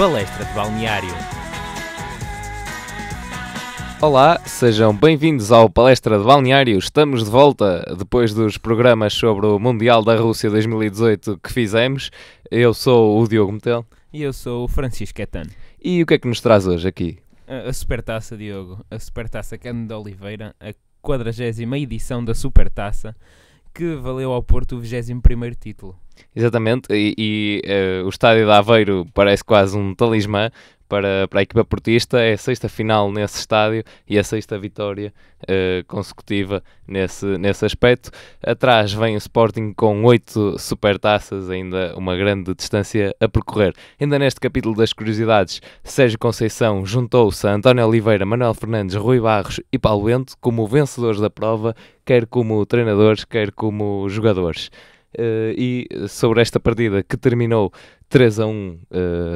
Palestra de Balneário. Olá, sejam bem-vindos ao Palestra de Balneário. Estamos de volta depois dos programas sobre o Mundial da Rússia 2018 que fizemos. Eu sou o Diogo Metel. E eu sou o Francisco Etano. E o que é que nos traz hoje aqui? A, Supertaça, Diogo. A Supertaça Cândido Oliveira, a 40 edição da Supertaça, que valeu ao Porto o 21 título. Exatamente, e, e uh, o estádio de Aveiro parece quase um talismã para, para a equipa portista. É a sexta final nesse estádio e a sexta vitória uh, consecutiva nesse, nesse aspecto. Atrás vem o Sporting com oito supertaças, ainda uma grande distância a percorrer. Ainda neste capítulo das curiosidades, Sérgio Conceição juntou-se a António Oliveira, Manuel Fernandes, Rui Barros e Paulo Bento como vencedores da prova, quer como treinadores, quer como jogadores. Uh, e sobre esta partida que terminou 3 a 1 uh,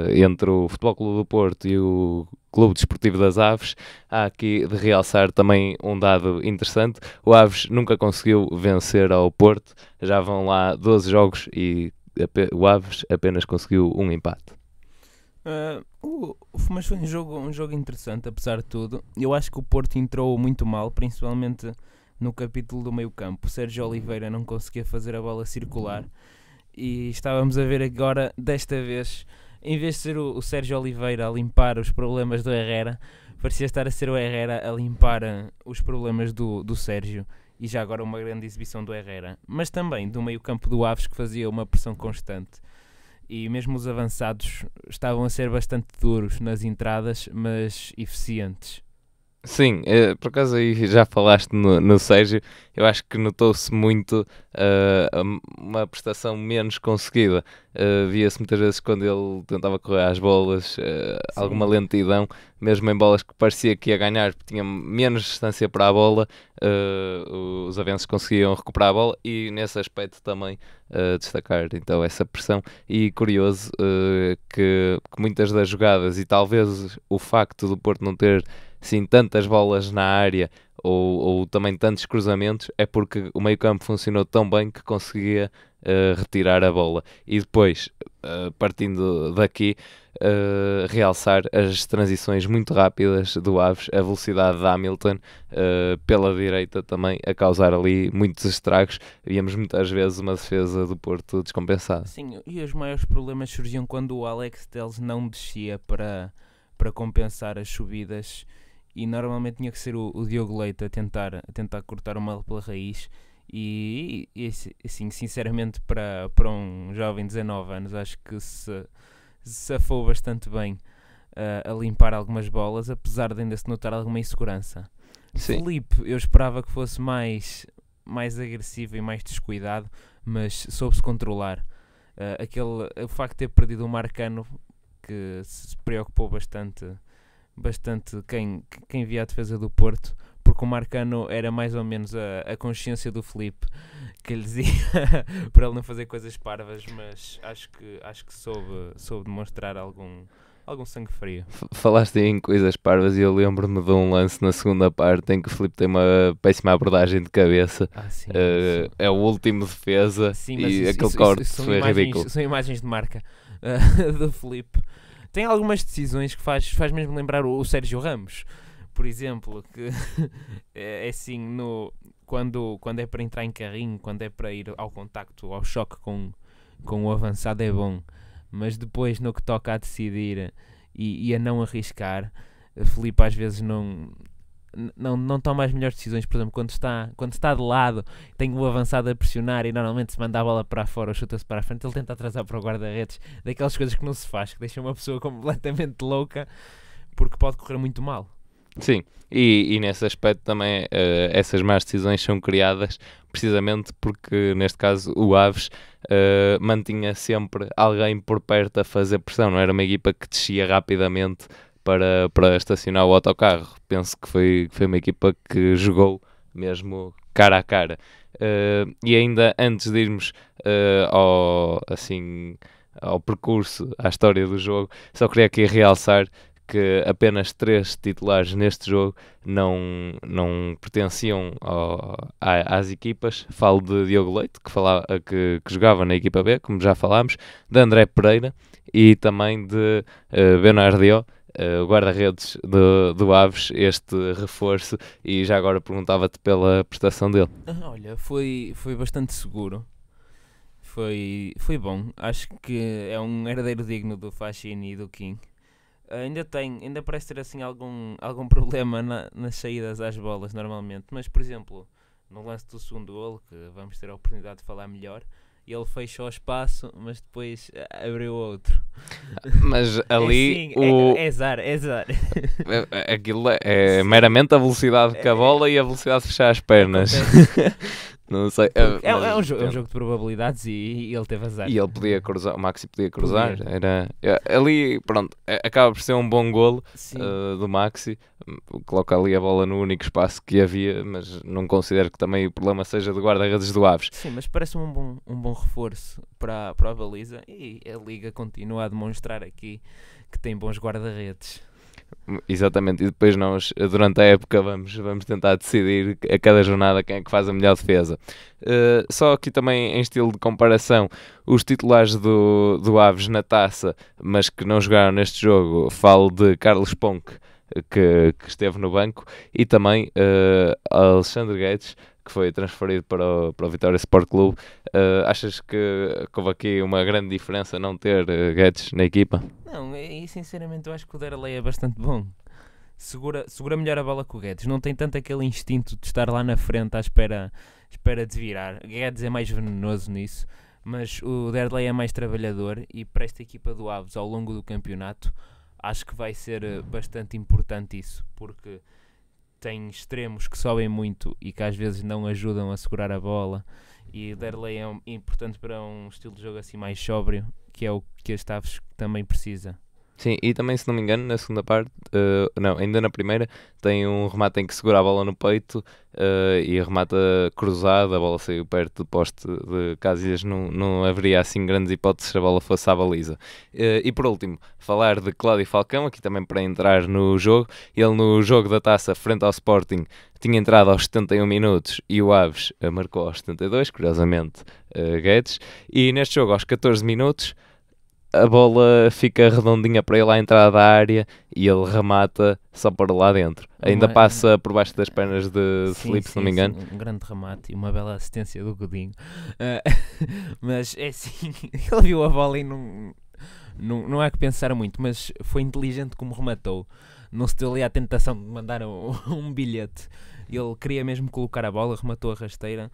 eh, entre o Futebol Clube do Porto e o Clube Desportivo das Aves, há aqui de realçar também um dado interessante: o Aves nunca conseguiu vencer ao Porto, já vão lá 12 jogos e o Aves apenas conseguiu um empate. Uh, mas foi um jogo, um jogo interessante, apesar de tudo. Eu acho que o Porto entrou muito mal, principalmente no capítulo do meio-campo. Sérgio uhum. Oliveira não conseguia fazer a bola circular e estávamos a ver agora, desta vez, em vez de ser o, o Sérgio Oliveira a limpar os problemas do Herrera, parecia estar a ser o Herrera a limpar eh, os problemas do, do Sérgio. E já agora uma grande exibição do Herrera, mas também do meio-campo do Aves que fazia uma pressão constante. E mesmo os avançados estavam a ser bastante duros nas entradas, mas eficientes. Sim, eh, por acaso aí já falaste no, no Sérgio, eu acho que notou-se muito uh, uma prestação menos conseguida. Uh, Via-se muitas vezes quando ele tentava correr às bolas, uh, alguma lentidão, mesmo em bolas que parecia que ia ganhar, porque tinha menos distância para a bola, os avanços conseguiam recuperar a bola e nesse aspecto também destacar então essa pressão. E curioso que, que muitas das jogadas e talvez o facto do Porto não ter assim tantas bolas na área ou, ou também tantos cruzamentos, é porque o meio-campo funcionou tão bem que conseguia uh, retirar a bola. E depois, uh, partindo daqui, uh, realçar as transições muito rápidas do Aves, a velocidade da Hamilton pela direita também a causar ali muitos estragos. Víamos muitas vezes uma defesa do Porto descompensada. Sim, e os maiores problemas surgiam quando o Alex Teles não descia para, para compensar as subidas e normalmente tinha que ser o, o Diogo Leite a tentar, a tentar cortar o mal pela raiz. E, e, assim, sinceramente, para, para um jovem de 19 anos, acho que se, se safou bastante bem uh, a limpar algumas bolas, apesar de ainda se notar alguma insegurança. Sim. Felipe, eu esperava que fosse mais, mais agressivo e mais descuidado, mas soube-se controlar. Uh, aquele, o facto de ter perdido o Marcano, que se preocupou bastante bastante quem, quem via a defesa do Porto, porque o Marcano era mais ou menos a, a consciência do Felipe que lhe dizia para ele não fazer coisas parvas, mas acho que, acho que soube, soube demonstrar algum, algum sangue frio. Falaste em coisas parvas e eu lembro-me de um lance na segunda parte em que o Felipe tem uma péssima abordagem de cabeça. Ah, sim, uh, é o último defesa sim, e isso, aquele isso, corte isso, isso, são, imagens, são imagens de marca uh, do Felipe tem algumas decisões que faz, faz mesmo lembrar o, o Sérgio Ramos, por exemplo, que é, é assim, no, quando, quando é para entrar em carrinho, quando é para ir ao contacto, ao choque com, com o avançado é bom, mas depois no que toca a decidir e, e a não arriscar, Felipe às vezes não, não, não toma as melhores decisões, por exemplo, quando está, quando está de lado, tem o avançado a pressionar e normalmente se manda a bola para fora ou chuta-se para a frente, ele tenta atrasar para o guarda-redes, daquelas coisas que não se faz, que deixa uma pessoa completamente louca, porque pode correr muito mal. Sim, e, e nesse aspecto também uh, essas más decisões são criadas precisamente porque, neste caso, o Aves uh, mantinha sempre alguém por perto a fazer pressão, não era uma equipa que descia rapidamente para, para estacionar o autocarro. Penso que foi, foi uma equipa que jogou mesmo cara a cara. Uh, e ainda antes de irmos uh, ao, assim, ao percurso, à história do jogo, só queria aqui realçar que apenas três titulares neste jogo não, não pertenciam ao, a, às equipas. Falo de Diogo Leite, que, falava, que, que, jogava na equipa B, como já falámos, de André Pereira e também de uh, uh, guarda-redes do, do Aves, este reforço, e já agora perguntava-te pela prestação dele. Ah, olha, foi, foi bastante seguro. Foi, foi bom. Acho que é um herdeiro digno do Fachini e do King. ainda tem, ainda parece ter assim algum, algum problema na, nas saídas às bolas normalmente, mas por exemplo, no lance do segundo gol, que vamos ter a oportunidade de falar melhor, e ele fechou o espaço, mas depois eh, abriu outro. Mas ali. É, sim, o... é, é é azar. É, é, aquilo é meramente a velocidade com a bola e a velocidade de fechar as pernas. Não sei. É, é, é, um, é um jogo de probabilidades e, e, ele teve azar. E ele podia cruzar, o Maxi podia cruzar. Podia. Era, é, ali, pronto, é, acaba por ser um bom golo uh, do Maxi. Coloca ali a bola no único espaço que havia, mas não considero que também o problema seja do guarda-redes do Aves. Sim, mas parece um bom, um bom reforço para, para a baliza e a Liga continua a demonstrar aqui que tem bons guarda-redes. Exatamente, e depois nós, durante a época, vamos, vamos tentar decidir a cada jornada quem é que faz a melhor defesa. Uh, só aqui também em estilo de comparação, os titulares do, do Aves na taça, mas que não jogaram neste jogo, falo de Carlos Ponk, que, que esteve no banco, e também uh, Alexandre Guedes, que foi transferido para o, para o Vitória Sport Clube. Uh, achas que houve aqui uma grande diferença não ter uh, Guedes na equipa? Não, e sinceramente eu acho que o Derlei é bastante bom. Segura, segura melhor a bola que o Guedes. Não tem tanto aquele instinto de estar lá na frente à espera, espera de virar. Guedes é mais venenoso nisso. Mas o Derlei é mais trabalhador e para esta equipa do Aves ao longo do campeonato acho que vai ser eh, bastante importante isso, porque tem extremos que sobem muito e que às vezes não ajudam a segurar a bola. E o Derley é importante para um estilo de jogo assim mais sóbrio, que é o que as Taves também precisa. Sim, e também, se não me engano, na segunda parte, uh, não, ainda na primeira, tem um remate em que segura a bola no peito uh, e remata cruzada, a bola saiu perto do poste de Casillas, não, não haveria assim grandes hipóteses se a bola fosse à baliza. Uh, e por último, falar de Cláudio Falcão, aqui também para entrar no jogo, ele no jogo da taça frente ao Sporting tinha entrado aos 71 minutos e o Aves marcou aos 72, curiosamente, Guedes, e neste jogo aos 14 minutos a bola fica redondinha para ele à entrada da área e ele remata só para lá dentro. Ainda uma... É- passa por baixo das pernas de sim, Felipe, sim, se não me engano. Sim, um grande remate e uma bela assistência do Godinho. Uh, mas é assim, ele viu a bola e não, não, não há que pensar muito, mas foi inteligente como rematou. Não se deu ali à tentação de mandar um, um bilhete. Ele queria mesmo colocar a bola, rematou a rasteira.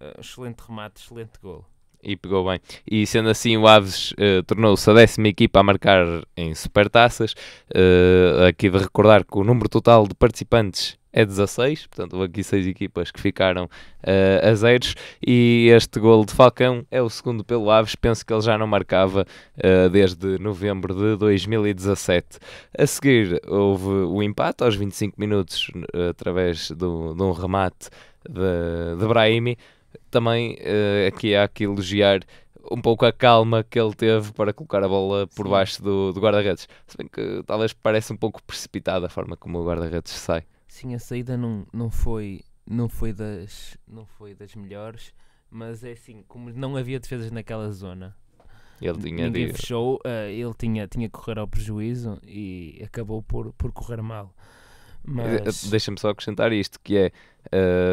Uh, excelente remate, excelente golo e pegou bem. E sendo assim, o Aves uh, tornou-se a décima equipa a marcar em supertaças. Uh, aqui de recordar que o número total de participantes é 16, portanto houve aqui 6 equipas que ficaram uh, a zeros e este golo de Falcão é o segundo pelo Aves, penso que ele já não marcava uh, desde novembro de 2017. A seguir houve o empate aos 25 minutos uh, através do, de um remate de, de Brahimi, também uh, aqui há que elogiar um pouco a calma que ele teve para colocar a bola por Sim. baixo do, do guarda-redes. Se bem que talvez parece um pouco precipitada a forma como o guarda-redes sai. Sim, a saída não, não, foi, não, foi das, não foi das melhores, mas é assim, como não havia defesas naquela zona. Ele tinha ninguém de... fechou, uh, ele tinha, tinha que correr ao prejuízo e acabou por, por correr mal. Mas... Eh, deixa-me só acrescentar isto, que é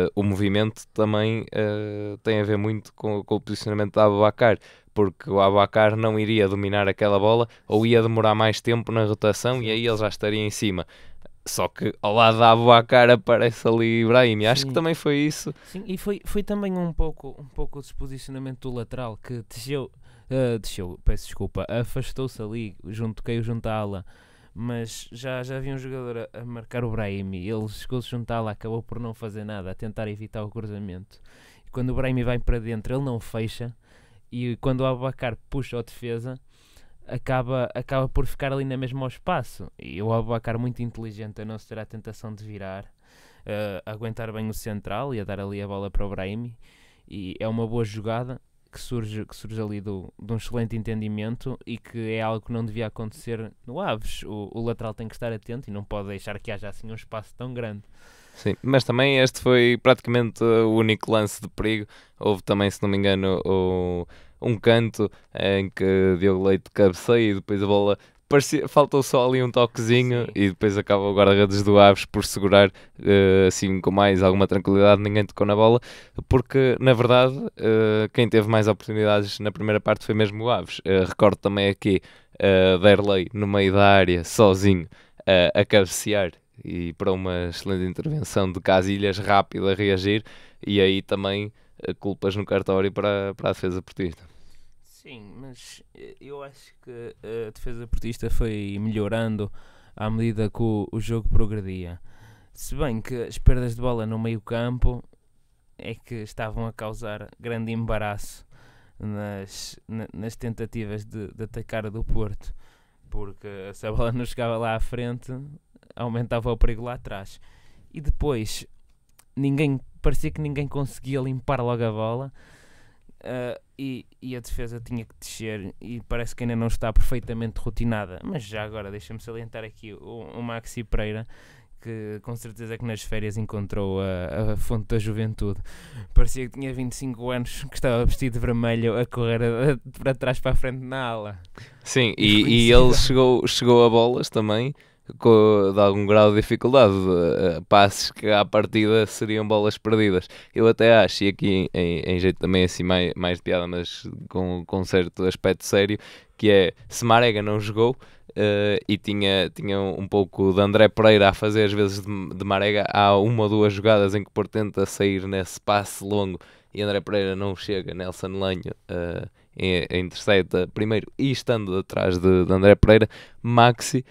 uh, o movimento também uh, tem a ver muito com, com o posicionamento da Abacar, porque o Abacar não iria dominar aquela bola ou ia demorar mais tempo na rotação e aí ele já estaria em cima. Só que ao lado da abacar aparece ali Ibrahim. Acho que também foi isso. Sim, e foi, foi também um pouco, um pouco o desposicionamento do lateral que desceu, uh, desceu peço desculpa, afastou-se ali, junto, caiu junto à ala mas já, já havia um jogador a, a marcar o Brahimi. Ele chegou-se juntar lá, acabou por não fazer nada, a tentar evitar o cruzamento. E quando o Brahimi vai para dentro, ele não fecha. E quando o Abacar puxa a defesa, acaba, acaba por ficar ali na mesma ao espaço. E o Abacar, muito inteligente, a não se ter a tentação de virar, uh, aguentar bem o central e a dar ali a bola para o Brahimi. E é uma boa jogada que surge, que surge ali do, de um excelente entendimento e que é algo que não devia acontecer no Aves. O, o, lateral tem que estar atento e não pode deixar que haja assim um espaço tão grande. Sim, mas também este foi praticamente o único lance de perigo. Houve também, se não me engano, o, um canto em que Diogo Leite cabeceia e depois a bola parecia, faltou só ali um toquezinho Sim. e depois acaba o guarda-redes do Aves por segurar uh, assim com mais alguma tranquilidade, ninguém tocou na bola, porque na verdade uh, quem teve mais oportunidades na primeira parte foi mesmo o Aves. Uh, recordo também aqui uh, Derley no meio da área, sozinho, a cabecear e para uma excelente intervenção de Casilhas rápido a reagir e aí também culpas no cartório para, para a defesa portista. Sim, mas eh, eu acho que eh, a defesa portista foi melhorando à medida que o, o jogo progredia. Se bem que as perdas de bola no meio-campo é que estavam a causar grande embaraço nas, nas tentativas de, de atacar do Porto, porque se a bola não chegava lá à frente, aumentava o perigo lá atrás. E depois, ninguém parecia que ninguém conseguia limpar logo a bola. Uh, e, e a defesa tinha que descer e parece que ainda não está perfeitamente rotinada. Mas já agora, deixa-me salientar aqui o, o Maxi Pereira, que com certeza que nas férias encontrou a, a, fonte da juventude. Parecia que tinha 25 anos, que estava vestido de vermelho a correr a, a, para trás para a frente na ala. Sim, e, e ele chegou, chegou a bolas também com, de algum grau de dificuldade, uh, passes que à partida seriam bolas perdidas. Eu até acho, e aqui em, em jeito também assim mais, mais de piada, mas com, com certo aspecto sério, que é se Marega não jogou, Uh, e tinha, tinha um pouco de André Pereira a fazer às vezes de, de Marega. Há uma ou duas jogadas em que o tenta sair nesse passe longo e André Pereira não chega, Nelson Lanho uh, eh, intercepta primeiro e estando atrás de, de André Pereira, Maxi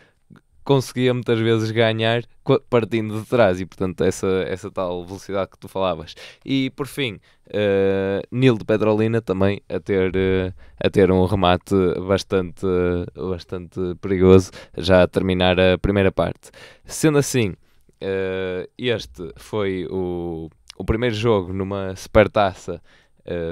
conseguia muitas vezes ganhar partindo de trás e portanto essa, essa tal velocidade que tu falavas e por fim uh, Nil de Pedrolina também a ter, uh, a ter um remate bastante, uh, bastante perigoso já a terminar a primeira parte sendo assim eh, este foi o, o primeiro jogo numa supertaça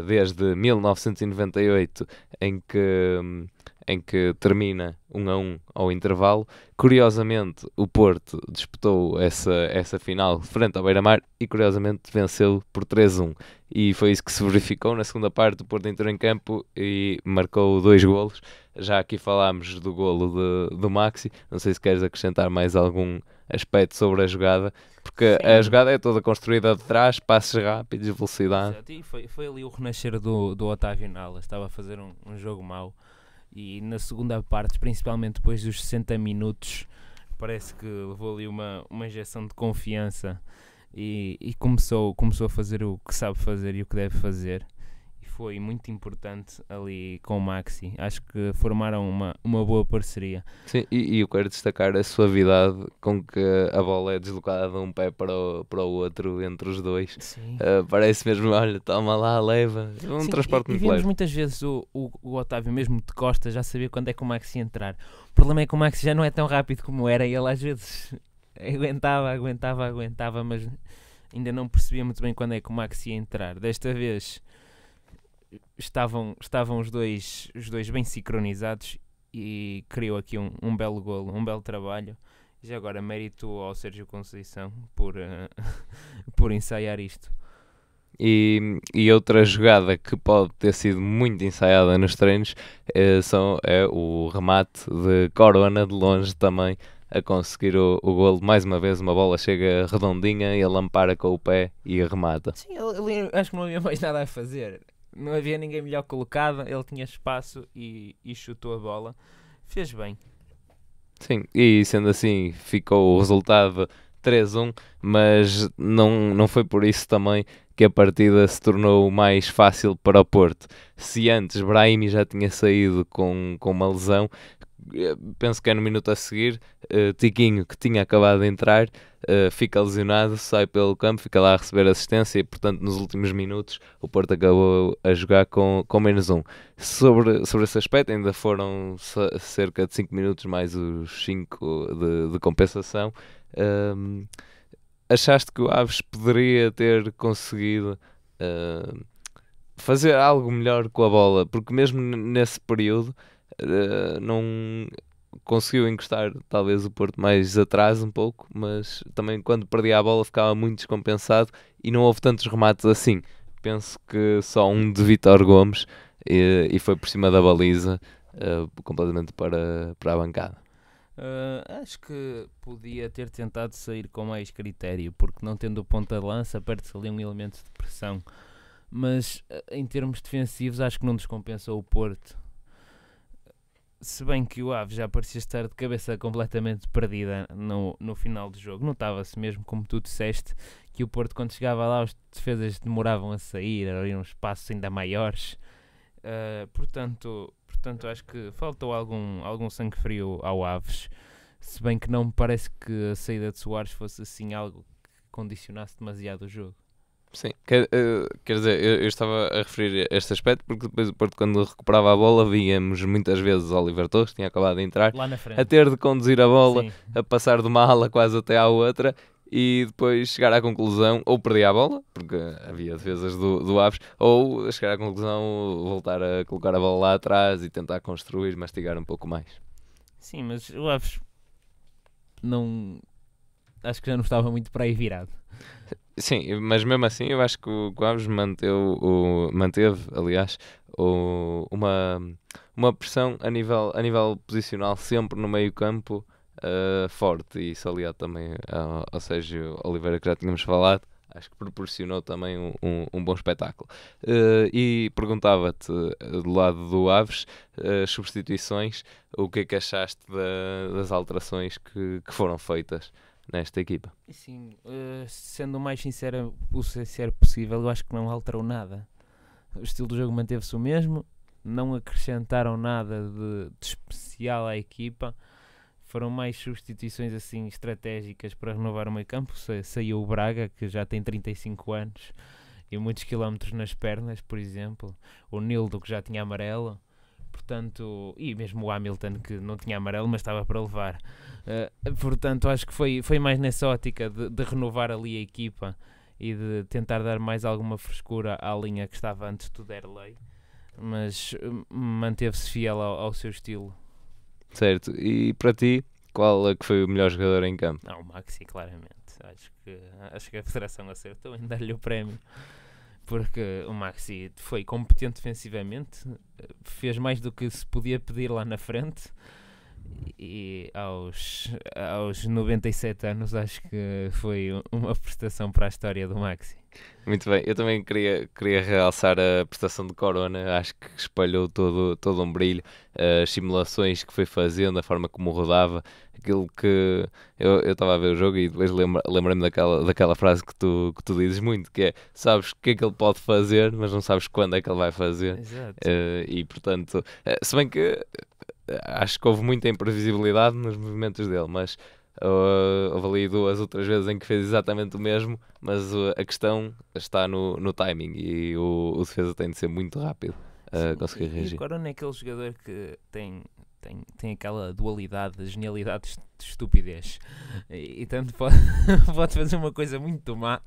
desde 1998 em que hum, em que termina 1 um a 1 um ao intervalo. Curiosamente, o Porto disputou essa, essa final frente ao Beira-Mar e curiosamente venceu por 3-1. E foi isso que se verificou na segunda parte. O Porto entrou em campo e marcou dois golos. Já aqui falámos do golo de, do Maxi. Não sei se queres acrescentar mais algum aspecto sobre a jogada, porque Sim. a jogada é toda construída de trás, passos rápidos, velocidade. Exato. E foi, foi ali o renascer do, do Otávio Nala. Estava a fazer um, um jogo mau e na segunda parte, principalmente depois dos 60 minutos, parece que levou ali uma, uma injeção de confiança e, e começou, começou a fazer o que sabe fazer e o que deve fazer foi muito importante ali com o Maxi. Acho que formaram uma, uma boa parceria. Sim, e, e eu quero destacar a suavidade com que a bola é deslocada de um pé para o, para o outro entre os dois. Sim. Uh, parece mesmo, olha, toma lá, leva. É um Sim, transporte muito leve. muitas vezes o, o, o, Otávio, mesmo de costas, já sabia quando é que o Maxi ia entrar. O problema é que o Maxi já não é tão rápido como era e ele às vezes aguentava, aguentava, aguentava, mas ainda não percebia muito bem quando é que o Max ia entrar. Desta vez estavam, estavam os, dois, os dois bem sincronizados e criou aqui um, um belo golo, um belo trabalho. e agora, mérito ao Sérgio Conceição por, uh, por ensaiar isto. E, e, outra jogada que pode ter sido muito ensaiada nos treinos é, são, é o remate de Corona de longe também a conseguir o, o golo. Mais uma vez, uma bola chega redondinha, ele lampara com o pé e remata. Sim, acho que não havia mais nada a fazer não havia ninguém melhor colocado, ele tinha espaço e, e chutou a bola. Fez bem. Sim, e sendo assim, ficou o resultado 3-1, mas não, não foi por isso também que a partida se tornou mais fácil para o Porto. Se antes Brahim já tinha saído com, com uma lesão, eh, penso que é no minuto a seguir, uh, Tiquinho, que tinha acabado de entrar, uh, fica lesionado, sai pelo campo, fica lá a receber assistência e, portanto, nos últimos minutos o Porto acabou a jogar com, com menos um. Sobre, sobre esse aspecto, ainda foram cerca de 5 minutos mais os 5 de, de, compensação. achaste que o Aves poderia ter conseguido uh, fazer algo melhor com a bola? Porque mesmo nesse período eh, não conseguiu encostar talvez o Porto mais atrás um pouco, mas também quando perdia a bola ficava muito descompensado e não houve tantos remates assim. Penso que só um de Vitor Gomes e, eh, e foi por cima da baliza uh, completamente para, para a bancada. Uh, acho que podia ter tentado sair com mais critério, porque não tendo ponta de lança, perde-se ali um elemento de pressão. Mas em termos defensivos, acho que não descompensou o Porto se bem que o Aves já parecia estar de cabeça completamente perdida no, no final do jogo, notava-se mesmo, como tu disseste, que o Porto, quando chegava lá, as defesas demoravam a sair, abriam espaços ainda maiores. Uh, portanto, portanto, acho que faltou algum, algum sangue frio ao Aves. Se bem que não me parece que a saída de Soares fosse assim algo que condicionasse demasiado o jogo. Sim, quer, eh, quer dizer, eu, eu, estava a referir este aspecto porque depois o quando recuperava a bola, víamos muitas vezes Oliver Torres, que tinha acabado de entrar, a ter de conduzir a bola, Sim. a passar de uma ala quase até à outra e depois chegar à conclusão, ou perder a bola, porque havia defesas do, do Aves, ou chegar à conclusão, voltar a colocar a bola lá atrás e tentar construir, mastigar um pouco mais. Sim, mas o Aves não. Acho que já não estava muito para aí virado. Sim, mas mesmo assim eu acho que o Guaves manteve, o, manteve aliás, o, uma, uma pressão a nível, a nível posicional sempre no meio campo uh, forte e isso aliado também ao, eh, ao Sérgio Oliveira que já tínhamos falado acho que proporcionou também um, um, um bom espetáculo. Uh, e perguntava-te, do lado do Aves, uh, substituições, o que é que achaste das alterações que, que foram feitas? nesta equipa. Sim, eh, sendo o mais sincero, o sincero possível, eu acho que não alterou nada. O estilo do jogo manteve-se o mesmo, não acrescentaram nada de, de, especial à equipa. Foram mais substituições assim estratégicas para renovar o meio campo. Saiu o Braga, que já tem 35 anos e muitos quilómetros nas pernas, por exemplo. O Nildo, que já tinha amarelo portanto, e mesmo o Hamilton que não tinha amarelo, mas estava para levar. Uh, portanto, acho que foi, foi mais nessa ótica de, de, renovar ali a equipa e de tentar dar mais alguma frescura à linha que estava antes do Derley, mas hum, manteve-se fiel ao, ao, seu estilo. Certo, e para ti, qual é que foi o melhor jogador em campo? Não, o Maxi, claramente. Acho que, acho que a Federação acertou em dar-lhe o prémio porque o Maxi foi competente defensivamente, fez mais do que se podia pedir lá na frente e aos, aos 97 anos acho que foi uma prestação para a história do Maxi. Muito bem, eu também queria, queria realçar a prestação de Corona, acho que espalhou todo, todo um brilho, eh, as simulações que foi fazendo, a forma como rodava, aquilo que eu estava a ver o jogo e depois lembrei-me daquela, daquela frase que tu, que tu dizes muito, que é sabes o que é que ele pode fazer, mas não sabes quando é que ele vai fazer. Exato. Uh, e portanto, eh, se bem que acho que houve muita imprevisibilidade nos movimentos dele, mas uh, houve ali duas ou três vezes em que fez exatamente o mesmo, mas uh, a questão está no, no timing e o, o defesa tem de ser muito rápido a uh, conseguir reagir. E Corona é aquele jogador que tem tem, tem aquela dualidade de genialidade de estupidez. E, e tanto pode, pode fazer uma coisa muito má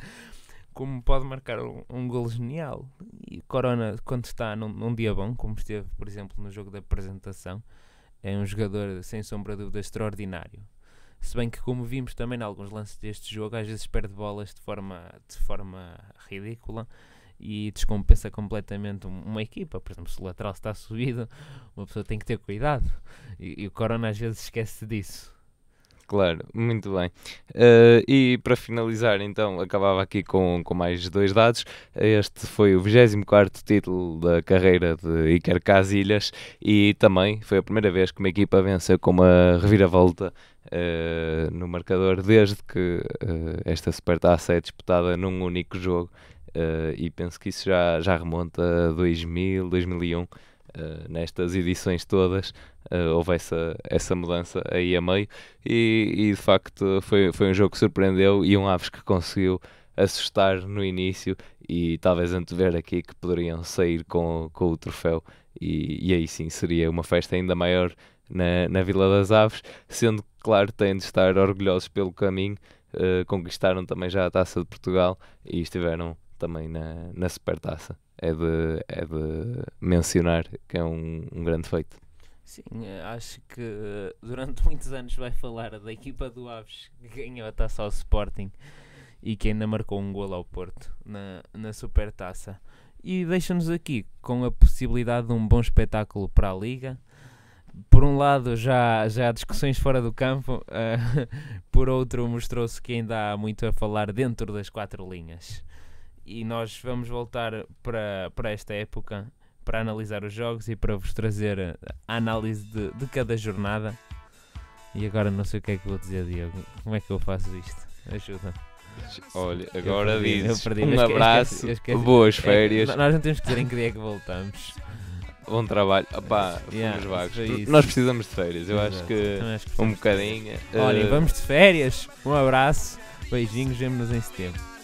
como pode marcar um, um golo genial. E Corona, quando está num, num dia bom, como esteve, por exemplo, no jogo da apresentação, é um jogador sem sombra de dúvida extraordinário. Se bem que, como vimos também em alguns lances deste jogo, às vezes perde bolas de forma, de forma ridícula e descompensa completamente uma equipa. Por exemplo, se o lateral está subido, uma pessoa tem que ter cuidado. E, e o Corona às vezes esquece disso. Claro, muito bem. Uh, e para finalizar, então, acabava aqui com, com mais dois dados. Este foi o 24 título da carreira de Iker Casillas e também foi a primeira vez que uma equipa venceu com uma reviravolta uh, no marcador desde que uh, esta supertaça é disputada num único jogo. e penso que isso já, já remonta a 2000, 2001. Uh, nestas edições todas, uh, houve essa, essa mudança aí a meio. E, e, de facto foi, foi um jogo que surpreendeu e um Aves que conseguiu assustar no início e talvez antever aqui que poderiam sair com, com o troféu. E, e aí sim seria uma festa ainda maior na, na Vila das Aves, sendo claro têm de estar orgulhosos pelo caminho. Uh, conquistaram também já a Taça de Portugal e estiveram também na, na Supertaça. É de, é de mencionar que é um, um grande feito. Sim, eh, acho que eh, durante muitos anos vai falar da equipa do Aves que ganhou a taça ao Sporting e que ainda marcou um gol ao Porto na, na Supertaça. E deixa-nos aqui com a possibilidade de um bom espetáculo para a Liga. Por um lado, já, já há discussões fora do campo, uh, por outro, mostrou-se que ainda há muito a falar dentro das quatro linhas. E nós vamos voltar para, para esta época para analisar os jogos e para vos trazer a análise de, de cada jornada. E agora não sei o que é que vou dizer, Diego Como é que eu faço isto? Ajuda. Olha, agora diz um abraço, boas é, férias. É, nós não temos que dizer em que dia é que voltamos. Bom trabalho. Opá, ah, fomos vagos. Nós precisamos de férias. Eu acho que, acho que um bocadinho. Olhem, uh... vamos de férias. Um abraço. Beijinhos. Vemo-nos em setembro.